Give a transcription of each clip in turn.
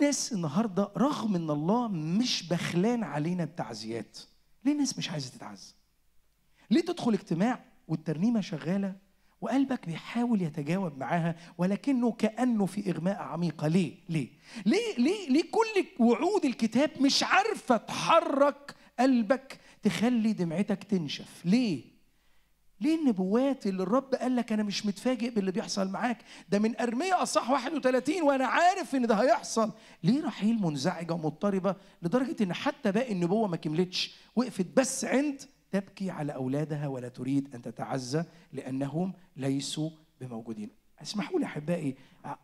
ليه ناس النهارده رغم ان الله مش بخلان علينا التعزيات ليه الناس مش عايزه تتعزى ليه تدخل اجتماع والترنيمه شغاله وقلبك بيحاول يتجاوب معاها ولكنه كانه في اغماء عميقه ليه ليه ليه ليه, ليه كل وعود الكتاب مش عارفه تحرك قلبك تخلي دمعتك تنشف ليه ليه النبوات اللي الرب قال لك انا مش متفاجئ باللي بيحصل معاك ده من ارميا اصح 31 وانا عارف ان ده هيحصل ليه رحيل منزعجه ومضطربه لدرجه ان حتى باقي النبوه ما كملتش وقفت بس عند تبكي على اولادها ولا تريد ان تتعزى لانهم ليسوا بموجودين اسمحوا لي احبائي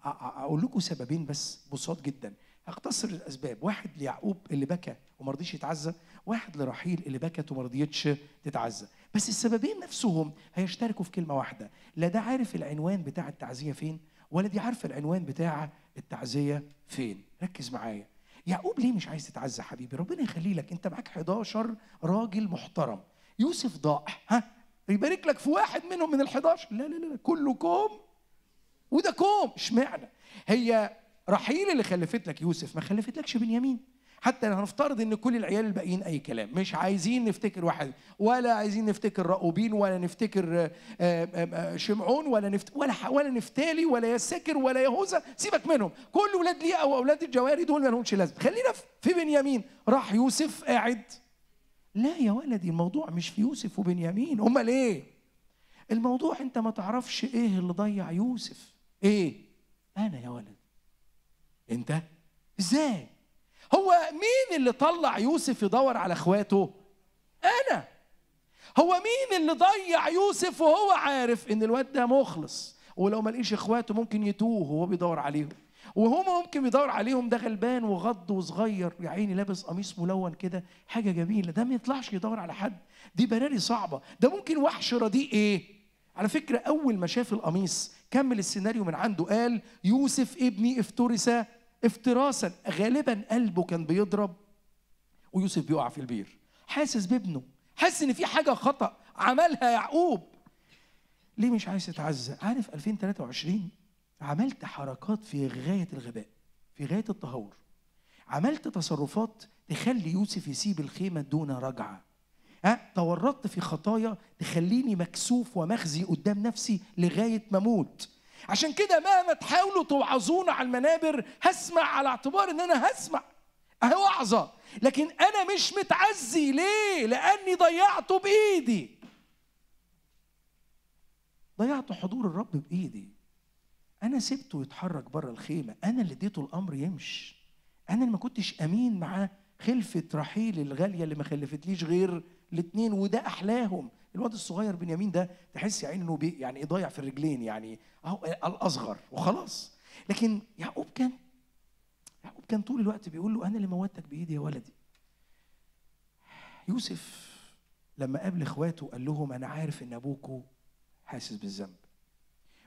اقول لكم سببين بس بساط جدا هقتصر الاسباب واحد ليعقوب اللي بكى وما رضيش يتعزى واحد لرحيل اللي بكت وما رضيتش تتعزى بس السببين نفسهم هيشتركوا في كلمه واحده لا ده عارف العنوان بتاع التعزيه فين ولا دي عارفه العنوان بتاع التعزيه فين ركز معايا يعقوب ليه مش عايز تتعزى حبيبي ربنا يخلي لك انت معاك 11 راجل محترم يوسف ضاع ها يبارك لك في واحد منهم من ال 11 لا لا لا كله كوم وده كوم اشمعنى هي رحيل اللي خلفت لك يوسف ما خلفت لكش بنيامين حتى لو هنفترض ان كل العيال الباقيين اي كلام مش عايزين نفتكر واحد ولا عايزين نفتكر راؤوبين ولا نفتكر آه، آه، آه، شمعون ولا نفت ولا ولا نفتالي ولا يسكر ولا يهوذا سيبك منهم كل ولاد ليا او اولاد الجواري دول ما لهمش لازمه خلينا في بنيامين راح يوسف قاعد لا يا ولدي الموضوع مش في يوسف وبنيامين امال ايه الموضوع انت ما تعرفش ايه اللي ضيع يوسف ايه انا يا ولد انت ازاي هو مين اللي طلع يوسف يدور على اخواته انا هو مين اللي ضيع يوسف وهو عارف ان الواد ده مخلص ولو ما لقيش اخواته ممكن يتوه وهو بيدور عليهم وهما ممكن بيدور عليهم ده غلبان وغض وصغير يا عيني لابس قميص ملون كده حاجه جميله ده ما يطلعش يدور على حد دي براري صعبه ده ممكن وحش رديء ايه على فكرة أول ما شاف القميص كمل السيناريو من عنده قال يوسف ابني افترس افتراسا غالبا قلبه كان بيضرب ويوسف بيقع في البير حاسس بابنه حاسس ان في حاجة خطأ عملها يعقوب ليه مش عايز تتعزى عارف 2023 عملت حركات في غاية الغباء في غاية التهور عملت تصرفات تخلي يوسف يسيب الخيمة دون رجعة أه؟ تورطت في خطايا تخليني مكسوف ومخزي قدام نفسي لغاية ما أموت عشان كده مهما تحاولوا توعظونا على المنابر هسمع على اعتبار ان انا هسمع اهي وعظه لكن انا مش متعزي ليه لاني ضيعته بايدي ضيعت حضور الرب بايدي انا سبته يتحرك بره الخيمه انا اللي اديته الامر يمشي انا اللي ما كنتش امين معاه خلفه رحيل الغاليه اللي ما خلفتليش غير الاثنين وده احلاهم الواد الصغير بنيامين ده تحس يا عيني انه يعني ايه ضايع في الرجلين يعني اهو الاصغر وخلاص لكن يعقوب كان يعقوب كان طول الوقت بيقول له انا اللي موتك بايدي يا ولدي يوسف لما قابل اخواته قال لهم انا عارف ان ابوكوا حاسس بالذنب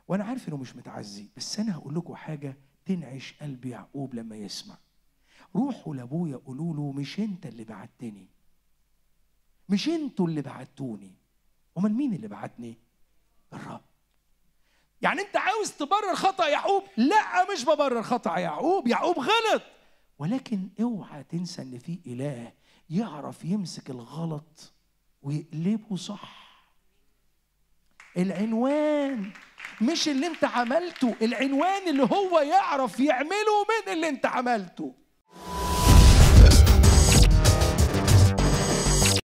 وانا عارف انه مش متعزي بس انا هقول لكم حاجه تنعش قلب يعقوب لما يسمع روحوا لابويا قولوا له مش انت اللي بعتني مش انتوا اللي بعتوني امال مين اللي بعتني الرب يعني انت عاوز تبرر خطا يعقوب لا مش ببرر خطا يعقوب يعقوب غلط ولكن اوعى تنسى ان في اله يعرف يمسك الغلط ويقلبه صح العنوان مش اللي انت عملته العنوان اللي هو يعرف يعمله من اللي انت عملته